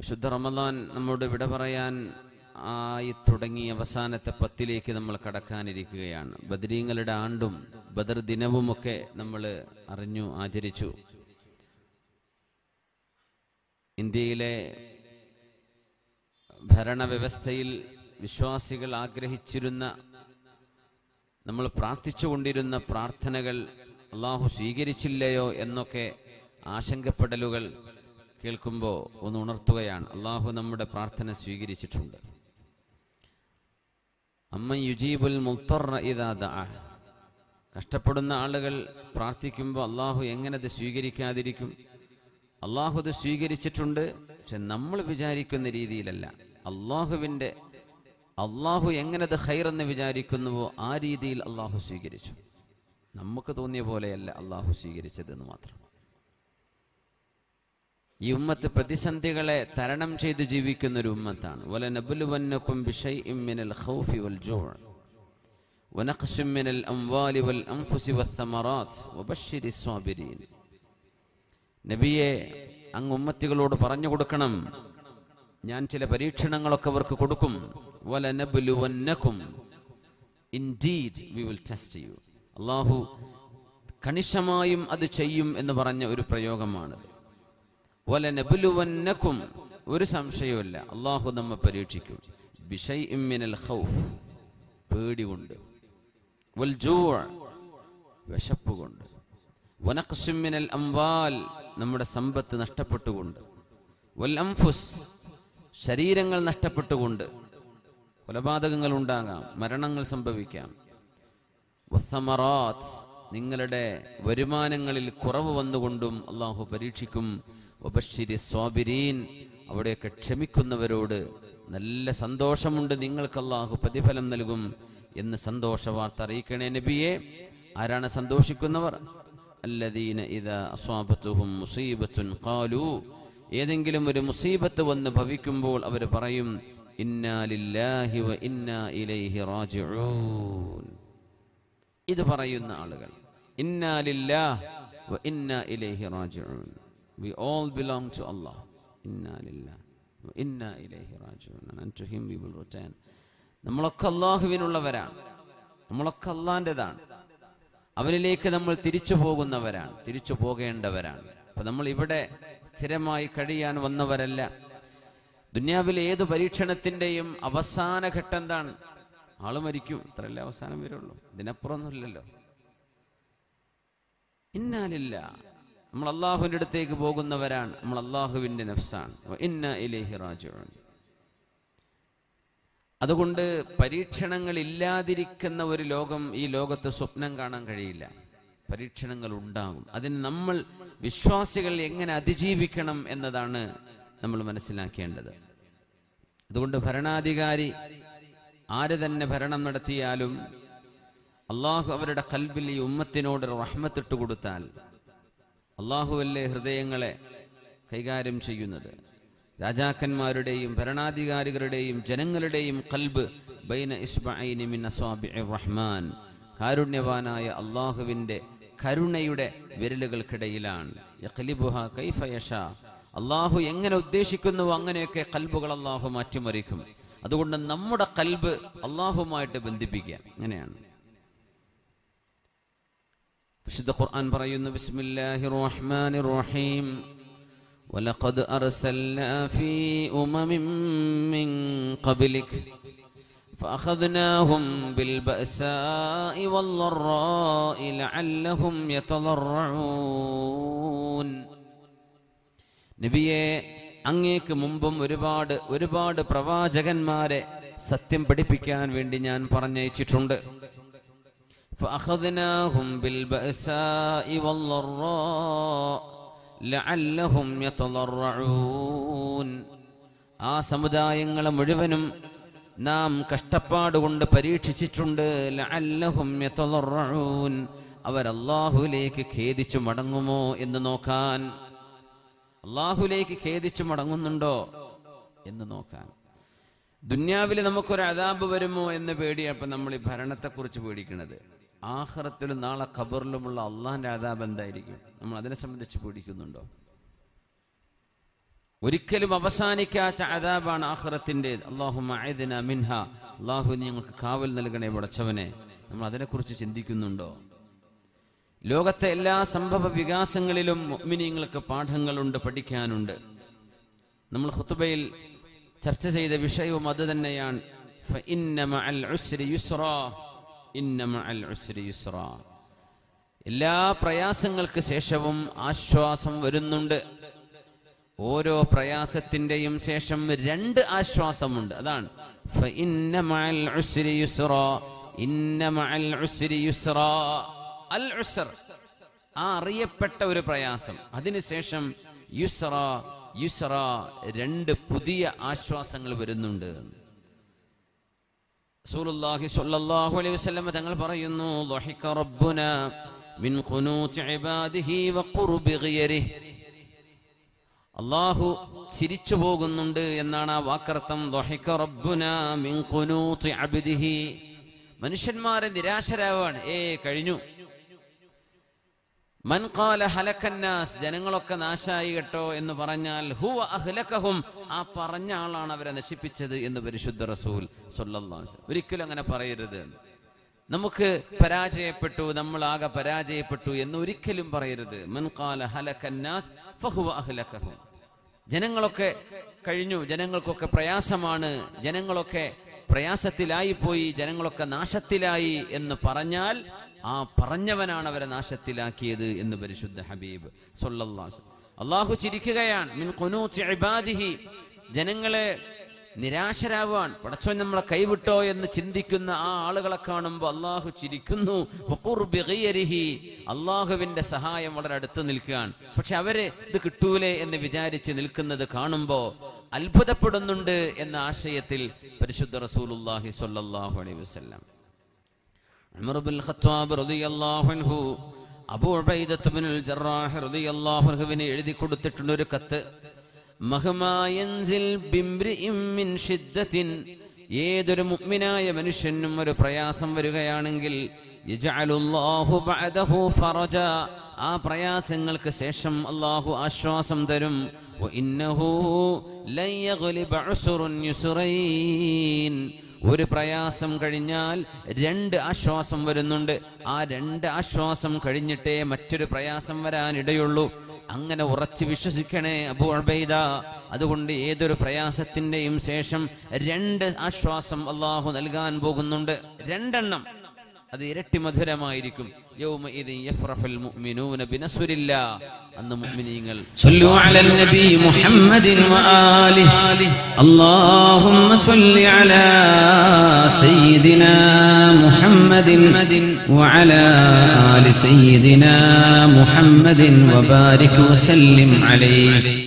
വിശുദ്ധ റമദാൻ നമ്മോട് വിട പറയാൻ ആയി തുടങ്ങി അവസാനത്തെ പത്തിലേക്ക് നമ്മൾ കടക്കാനിരിക്കുകയാണ് ബദരീങ്ങളുടെ ആണ്ടും ബദർ ദിനവുമൊക്കെ നമ്മൾ അറിഞ്ഞു ആചരിച്ചു ഇന്ത്യയിലെ ഭരണവ്യവസ്ഥയിൽ വിശ്വാസികൾ ആഗ്രഹിച്ചിരുന്ന നമ്മൾ പ്രാർത്ഥിച്ചുകൊണ്ടിരുന്ന പ്രാർത്ഥനകൾ അള്ളാഹു സ്വീകരിച്ചില്ലയോ എന്നൊക്കെ ആശങ്കപ്പെടലുകൾ കേൾക്കുമ്പോൾ ഒന്ന് ഉണർത്തുകയാണ് അള്ളാഹു നമ്മുടെ പ്രാർത്ഥന സ്വീകരിച്ചിട്ടുണ്ട് അമ്മ യുജീബുൽ കഷ്ടപ്പെടുന്ന ആളുകൾ പ്രാർത്ഥിക്കുമ്പോൾ അള്ളാഹു എങ്ങനെ അത് സ്വീകരിക്കാതിരിക്കും അള്ളാഹു അത് സ്വീകരിച്ചിട്ടുണ്ട് പക്ഷെ നമ്മൾ വിചാരിക്കുന്ന രീതിയിലല്ല അള്ളാഹുവിൻ്റെ അള്ളാഹു എങ്ങനത് ഹൈറെന്ന് വിചാരിക്കുന്നുവോ ആ രീതിയിൽ അള്ളാഹു സ്വീകരിച്ചു നമുക്ക് തോന്നിയ പോലെയല്ല അള്ളാഹു സ്വീകരിച്ചതെന്ന് മാത്രം ഈ ഉമ്മത്ത് പ്രതിസന്ധികളെ തരണം ചെയ്ത് ജീവിക്കുന്ന ഒരു ഉമ്മത്താണ് വല ഖൗഫി വൽ നബിയെ അങ്ങ് ഉമ്മത്തികളോട് പറഞ്ഞു കൊടുക്കണം ഞാൻ ചില പരീക്ഷണങ്ങളൊക്കെ അവർക്ക് കൊടുക്കും വി വിൽ ടെസ്റ്റ് അള്ളാഹു കണിശമായും അത് ചെയ്യും എന്ന് പറഞ്ഞ ഒരു പ്രയോഗമാണത് വല ഒരു സംശയവുമില്ല അള്ളാഹു നമ്മെ പരീക്ഷിക്കും ബിഷൈ ഇമ്മിനൽ ഖൗഫ് പേടി കൊണ്ട് വിശപ്പ് കൊണ്ട് വനക്സിമ്മിനൽ അംവാൽ നമ്മുടെ സമ്പത്ത് നഷ്ടപ്പെട്ടുകൊണ്ട് വൽ അംഫുസ് ശരീരങ്ങൾ നഷ്ടപ്പെട്ടുകൊണ്ട് കൊലപാതകങ്ങൾ ഉണ്ടാകാം മരണങ്ങൾ സംഭവിക്കാം വസമറാത്ത് നിങ്ങളുടെ വരുമാനങ്ങളിൽ കുറവ് വന്നുകൊണ്ടും അള്ളാഹു പരീക്ഷിക്കും ഒബഷിരി സ്വാബിരീൻ അവിടെയൊക്കെ ക്ഷമിക്കുന്നവരോട് നല്ല സന്തോഷമുണ്ട് നിങ്ങൾക്ക് അള്ളാഹു പ്രതിഫലം നൽകും എന്ന് സന്തോഷ വാർത്ത അറിയിക്കണേ നബിയെ ആരാണ് സന്തോഷിക്കുന്നവർ അല്ലദീന ഇതാ അസ്വാബത്തുഹും മുസീബത്തുൻ ഖാലു ഏതെങ്കിലും ഒരു മുസീബത്ത് വന്ന് ഭവിക്കുമ്പോൾ അവർ പറയും ഇന്നാലില്ലാഹി വ ഇന്നാ ഇലൈഹി റാജിഊൻ ഇത് പറയുന്ന ആളുകൾ ലില്ലാഹി വ ഇന്നാ ഇലൈഹി റാജിഊൻ We all belong to Allah. Inna lillah. Inna ilayhi raji'un. And to Him we will return. നമ്മളൊക്കെ അള്ളാഹുവിനുള്ളവരാണ് നമ്മളൊക്കെ അള്ളാൻ്റെതാണ് അവനിലേക്ക് നമ്മൾ തിരിച്ചു പോകുന്നവരാണ് തിരിച്ചു പോകേണ്ടവരാണ് അപ്പം നമ്മൾ ഇവിടെ സ്ഥിരമായി കഴിയാൻ വന്നവരല്ല ദുന്യാവിലെ ഏത് പരീക്ഷണത്തിൻ്റെയും അവസാന ഘട്ടം എന്താണ് ആള് മരിക്കും അത്രയല്ലേ അവസാനം വരുള്ളൂ ഇതിനപ്പുറമൊന്നുമില്ലല്ലോ ഇന്നാലില്ല നമ്മൾ അള്ളാഹുവിൻ്റെ അടുത്തേക്ക് പോകുന്നവരാണ് നമ്മൾ അള്ളാഹുവിൻ്റെ നഫ്സാണ് ഇന്ന ഇലേഹി റാജുവാൻ അതുകൊണ്ട് ഇല്ലാതിരിക്കുന്ന ഒരു ലോകം ഈ ലോകത്ത് സ്വപ്നം കാണാൻ കഴിയില്ല പരീക്ഷണങ്ങൾ ഉണ്ടാകും അതിന് നമ്മൾ വിശ്വാസികൾ എങ്ങനെ അതിജീവിക്കണം എന്നതാണ് നമ്മൾ മനസ്സിലാക്കേണ്ടത് അതുകൊണ്ട് ഭരണാധികാരി ആര് തന്നെ ഭരണം നടത്തിയാലും അള്ളാഹു അവരുടെ കൽബിൽ ഈ ഉമ്മത്തിനോട് റഹ്മത്തിട്ട് കൊടുത്താൽ അള്ളാഹുവല്ലേ ഹൃദയങ്ങളെ കൈകാര്യം ചെയ്യുന്നത് രാജാക്കന്മാരുടെയും ഭരണാധികാരികളുടെയും ജനങ്ങളുടെയും കൽബ് ബൈന ഇസ്ബൈനിമിൻ റഹ്മാൻ കാരുണ്യവാനായ അള്ളാഹുവിൻ്റെ കരുണയുടെ വിരലുകൾക്കിടയിലാണ് അള്ളാഹു എങ്ങനെ ഉദ്ദേശിക്കുന്നു അങ്ങനെയൊക്കെ കൽബുകൾ അള്ളാഹു മാറ്റിമറിക്കും അതുകൊണ്ട് നമ്മുടെ കൽബ് അള്ളാഹുമായിട്ട് ബന്ധിപ്പിക്കുക അങ്ങനെയാണ് വിശുദ്ധ ഖുർആൻ പറയുന്നു ബിസ്മില്ലാഹിർ റഹ്മാനിർ റഹീം ولقد أرسلنا في أمم من قبلك فأخذناهم بالبأساء والضراء لعلهم يتضرعون നബിയെ അങ്ങേക്ക് മുമ്പും ഒരുപാട് ഒരുപാട് പ്രവാചകന്മാരെ സത്യം പഠിപ്പിക്കാൻ വേണ്ടി ഞാൻ പറഞ്ഞയച്ചിട്ടുണ്ട് فأخذناهم بالبأساء والضراء لعلهم يتضرعون ആ സമുദായങ്ങളെ മുഴുവനും നാം കഷ്ടപ്പാടുകൊണ്ട് പരീക്ഷിച്ചിട്ടുണ്ട് ലഅല്ലഹും യതളറഊൻ അവർ അള്ളാഹുലേക്ക് ഖേദിച്ചു മടങ്ങുമോ എന്ന് നോക്കാൻ അള്ളാഹുലേക്ക് ഖേദിച്ചു മടങ്ങുന്നുണ്ടോ എന്ന് നോക്കാൻ ദുന്യാവിൽ നമുക്കൊരു അതാബ് വരുമോ എന്ന് പേടിയാണ് അപ്പം നമ്മൾ ഈ ഭരണത്തെക്കുറിച്ച് പേടിക്കുന്നത് ആഹ്റത്തിലും നാളെ ഖബറിലുമുള്ള അള്ളാഹിൻ്റെ ആദാബ് എന്തായിരിക്കും നമ്മൾ അതിനെ സംബന്ധിച്ച് പേടിക്കുന്നുണ്ടോ ഒരിക്കലും അവസാനിക്കാത്ത ആദാബാണ് ആഹ്റത്തിൻ്റെ അള്ളാഹുമ അള്ളാഹു നിങ്ങൾക്ക് കാവൽ നൽകണേ പടച്ചവനെ നമ്മൾ അതിനെക്കുറിച്ച് ചിന്തിക്കുന്നുണ്ടോ ലോകത്തെ എല്ലാ സംഭവ വികാസങ്ങളിലും മുഗ്മിനിങ്ങൾക്ക് പാഠങ്ങളുണ്ട് പഠിക്കാനുണ്ട് നമ്മൾ ഹുത്തുബയിൽ ചർച്ച ചെയ്ത വിഷയവും അത് തന്നെയാണ് എല്ലാ പ്രയാസങ്ങൾക്ക് ശേഷവും ആശ്വാസം വരുന്നുണ്ട് ഓരോ പ്രയാസത്തിന്റെയും ശേഷം രണ്ട് ആശ്വാസമുണ്ട് അതാണ് ആ അറിയപ്പെട്ട ഒരു പ്രയാസം അതിനുശേഷം യുസറ യുസറ രണ്ട് പുതിയ ആശ്വാസങ്ങൾ വരുന്നുണ്ട് റസൂലുള്ളാഹി സ്വല്ലല്ലാഹു അലൈഹി വസല്ലം തങ്ങൾ പറയുന്നു ദഹിക റബ്ബുന മിൻ ഖുനൂതി ഇബാദിഹി വ വഖുർബി ഗിയരി അല്ലാഹു ചിരിച്ചു പോകുന്നുണ്ട് എന്നാണ് ആ വാക്കർത്ഥം ദഹിക റബ്ബുന മിൻ ഖുനൂതി അബ്ദിഹി മനുഷ്യന്മാരെ നിരാശരാവാണ് ഏ കഴിഞ്ഞു മൻകാല ഹലക്കന്നാസ് ജനങ്ങളൊക്കെ നാശായി കേട്ടോ എന്ന് പറഞ്ഞാൽ ഹുവ അഹ്ലക്കഹും ആ പറഞ്ഞ ആളാണ് അവരെ നശിപ്പിച്ചത് എന്ന് പരിശുദ്ധ റസൂൽ സൊല്ലാ ഒരിക്കലും അങ്ങനെ പറയരുത് നമുക്ക് പരാജയപ്പെട്ടു നമ്മൾ ആകെ പരാജയപ്പെട്ടു എന്ന് ഒരിക്കലും പറയരുത് മൻകാല ഹലക്കന്നാസ് ഫഹുവ അഹ്ലക്കഹും ജനങ്ങളൊക്കെ കഴിഞ്ഞു ജനങ്ങൾക്കൊക്കെ പ്രയാസമാണ് ജനങ്ങളൊക്കെ പ്രയാസത്തിലായി പോയി ജനങ്ങളൊക്കെ നാശത്തിലായി എന്ന് പറഞ്ഞാൽ ആ പറഞ്ഞവനാണ് അവരെ നാശത്തിലാക്കിയത് എന്ന് പരിശുദ്ധ ഹബീബ് അള്ളാഹു ചിരിക്കുകയാണ് മിൻ ഇബാദിഹി ജനങ്ങളെ നിരാശരാവാൻ പടച്ചോ നമ്മളെ കൈവിട്ടോ എന്ന് ചിന്തിക്കുന്ന ആ ആളുകളെ കാണുമ്പോൾ അള്ളാഹു ചിരിക്കുന്നു അള്ളാഹുവിന്റെ സഹായം വളരെ അടുത്ത് നിൽക്കുകയാണ് പക്ഷെ അവര് ഇത് കിട്ടൂലേ എന്ന് വിചാരിച്ച് നിൽക്കുന്നത് കാണുമ്പോൾ അത്ഭുതപ്പെടുന്നുണ്ട് എന്ന ആശയത്തിൽ പരിശുദ്ധ റസൂൽ സൊല്ലാഹു അലൈഹി വസ്ല്ലാം അബൂബൈദത്തുബിനുൽഹുവിന് എഴുതി കൊടുത്തിട്ടുണ്ട് ഒരു കത്ത് ഏതൊരു മുഗ്മിനായ മനുഷ്യനും ഒരു പ്രയാസം വരികയാണെങ്കിൽ ആ പ്രയാസങ്ങൾക്ക് ശേഷം അള്ളാഹു ആശ്വാസം തരും ഇന്നഹു ഒരു പ്രയാസം കഴിഞ്ഞാൽ രണ്ട് ആശ്വാസം വരുന്നുണ്ട് ആ രണ്ട് ആശ്വാസം കഴിഞ്ഞിട്ടേ മറ്റൊരു പ്രയാസം വരാനിടയുള്ളൂ അങ്ങനെ ഉറച്ചു വിശ്വസിക്കണേ അബു അബൈദ അതുകൊണ്ട് ഏതൊരു പ്രയാസത്തിൻ്റെയും ശേഷം രണ്ട് ആശ്വാസം അള്ളാഹു നൽകാൻ പോകുന്നുണ്ട് രണ്ടെണ്ണം هذا يرتي مذهل ما يريكم يوم إذن يفرح المؤمنون بنصر الله أن المؤمنين صلوا على النبي محمد وآله اللهم صل على سيدنا محمد وعلى آل سيدنا محمد وبارك وسلم عليه